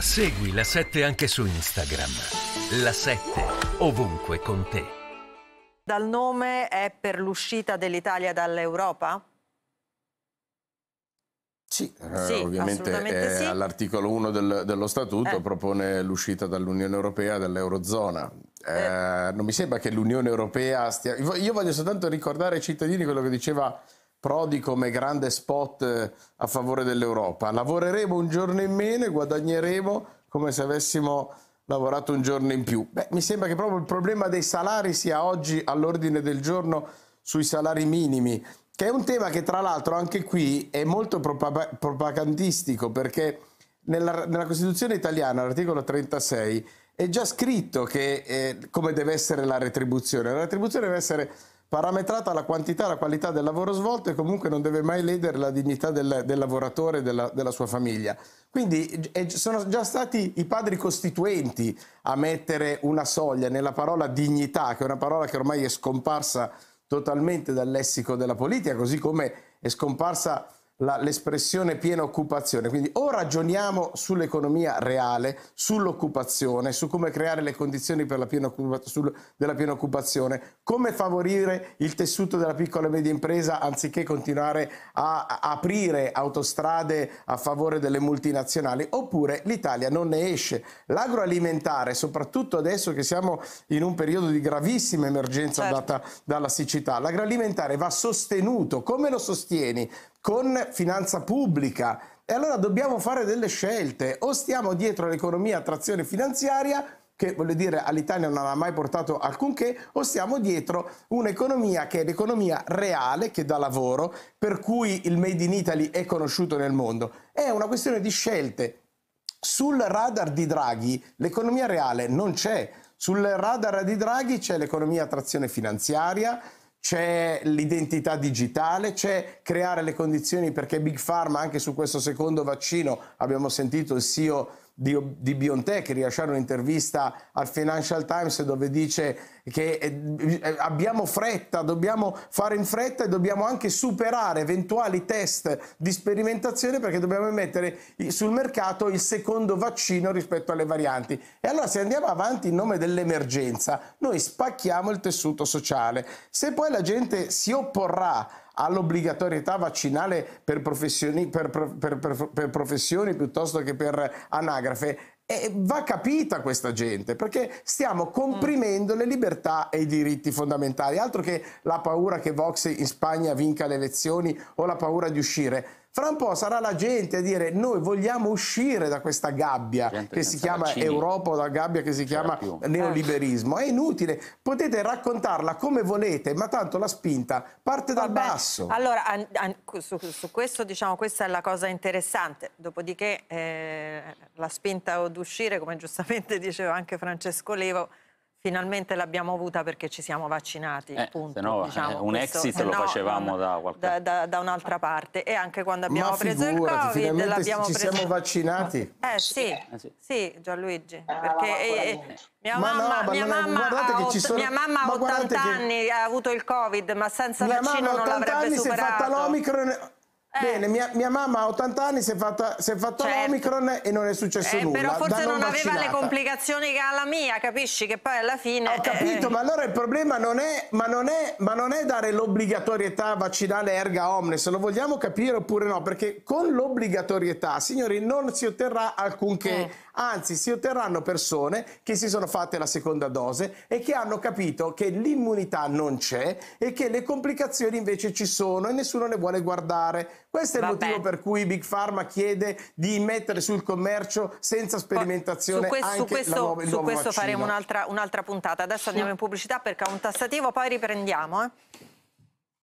Segui la 7 anche su Instagram. La 7 ovunque con te. Dal nome è per l'uscita dell'Italia dall'Europa? Sì, eh, sì eh, ovviamente eh, sì. all'articolo 1 del, dello statuto eh. propone l'uscita dall'Unione Europea, dall'Eurozona. Eh, eh. non mi sembra che l'Unione Europea stia... Io voglio soltanto ricordare ai cittadini quello che diceva Prodi come grande spot eh, a favore dell'Europa. Lavoreremo un giorno in meno e guadagneremo come se avessimo lavorato un giorno in più. Beh, mi sembra che proprio il problema dei salari sia oggi all'ordine del giorno sui salari minimi, che è un tema che tra l'altro anche qui è molto propagandistico perché nella, nella Costituzione italiana, l'articolo 36, è già scritto che, eh, come deve essere la retribuzione. La retribuzione deve essere parametrata la quantità e la qualità del lavoro svolto e comunque non deve mai ledere la dignità del, del lavoratore e della, della, sua famiglia. Quindi è, eh, sono già stati i padri costituenti a mettere una soglia nella parola dignità, che è una parola che ormai è scomparsa totalmente dal lessico della politica, così come è scomparsa l'espressione piena occupazione. Quindi o ragioniamo sull'economia reale, sull'occupazione, su come creare le condizioni per la piena sul, della piena occupazione, come favorire il tessuto della piccola e media impresa anziché continuare a, a aprire autostrade a favore delle multinazionali, oppure l'Italia non ne esce. L'agroalimentare, soprattutto adesso che siamo in un periodo di gravissima emergenza certo. data dalla siccità, l'agroalimentare va sostenuto. Come lo sostieni? con finanza pubblica. E allora dobbiamo fare delle scelte, o stiamo dietro all'economia a trazione finanziaria, che voglio dire all'Italia non ha mai portato alcunché, o stiamo dietro un'economia che è l'economia reale, che dà lavoro, per cui il Made in Italy è conosciuto nel mondo. È una questione di scelte. Sul radar di Draghi l'economia reale non c'è, sul radar di Draghi c'è l'economia a trazione finanziaria, c'è l'identità digitale, c'è creare le condizioni perché Big Pharma anche su questo secondo vaccino, abbiamo sentito il CEO di, di Biontech rilasciare un'intervista al Financial Times dove dice che eh, eh, abbiamo fretta, dobbiamo fare in fretta e dobbiamo anche superare eventuali test di sperimentazione perché dobbiamo mettere sul mercato il secondo vaccino rispetto alle varianti. E allora se andiamo avanti in nome dell'emergenza, noi spacchiamo il tessuto sociale. Se poi la gente si opporrà all'obbligatorietà vaccinale per professioni, per, per, per, professioni piuttosto che per anagrafe, e va capita questa gente perché stiamo mm. comprimendo le libertà e i diritti fondamentali, altro che la paura che Vox in Spagna vinca le elezioni o la paura di uscire. Fra un po' sarà la gente a dire noi vogliamo uscire da questa gabbia che si chiama vaccini. Europa o da gabbia che si chiama neoliberismo. È inutile, potete raccontarla come volete, ma tanto la spinta parte dal Vabbè. basso. Allora, an, an, su, su, questo diciamo questa è la cosa interessante, dopodiché eh, la spinta ad uscire, come giustamente diceva anche Francesco Levo, finalmente l'abbiamo avuta perché ci siamo vaccinati. Eh, punto, no, eh, diciamo, eh, un questo, exit lo no, facevamo da, qualche... da, da, da un'altra parte e anche quando abbiamo Ma preso il Covid l'abbiamo preso. Ci siamo vaccinati? Eh sì, eh, sì. sì Gianluigi, ah, perché... Eh, mia ma mamma, no, mia, ma mamma ha, che sono... mia mamma 80 anni, che... ha avuto il covid, ma senza la vaccino non l'avrebbe superato. Mia mamma ha 80 anni si è fatta l'omicron eh. Bene, mia, mia, mamma a 80 anni si è fatta, si è fatta certo. l'Omicron e non è successo eh, nulla. Però forse non, non aveva le complicazioni che ha la mia, capisci? Che poi alla fine... Ho eh. capito, eh... ma allora il problema non è, ma non è, ma non è dare l'obbligatorietà vaccinale erga omnes, lo vogliamo capire oppure no? Perché con l'obbligatorietà, signori, non si otterrà alcunché. Eh. Anzi, si otterranno persone che si sono fatte la seconda dose e che hanno capito che l'immunità non c'è e che le complicazioni invece ci sono e nessuno le vuole guardare. Questo è il motivo per cui Big Pharma chiede di mettere sul commercio senza sperimentazione poi, su questo, su questo, su questo faremo un'altra, un puntata. Adesso andiamo in pubblicità perché ha un tassativo, poi riprendiamo. Eh.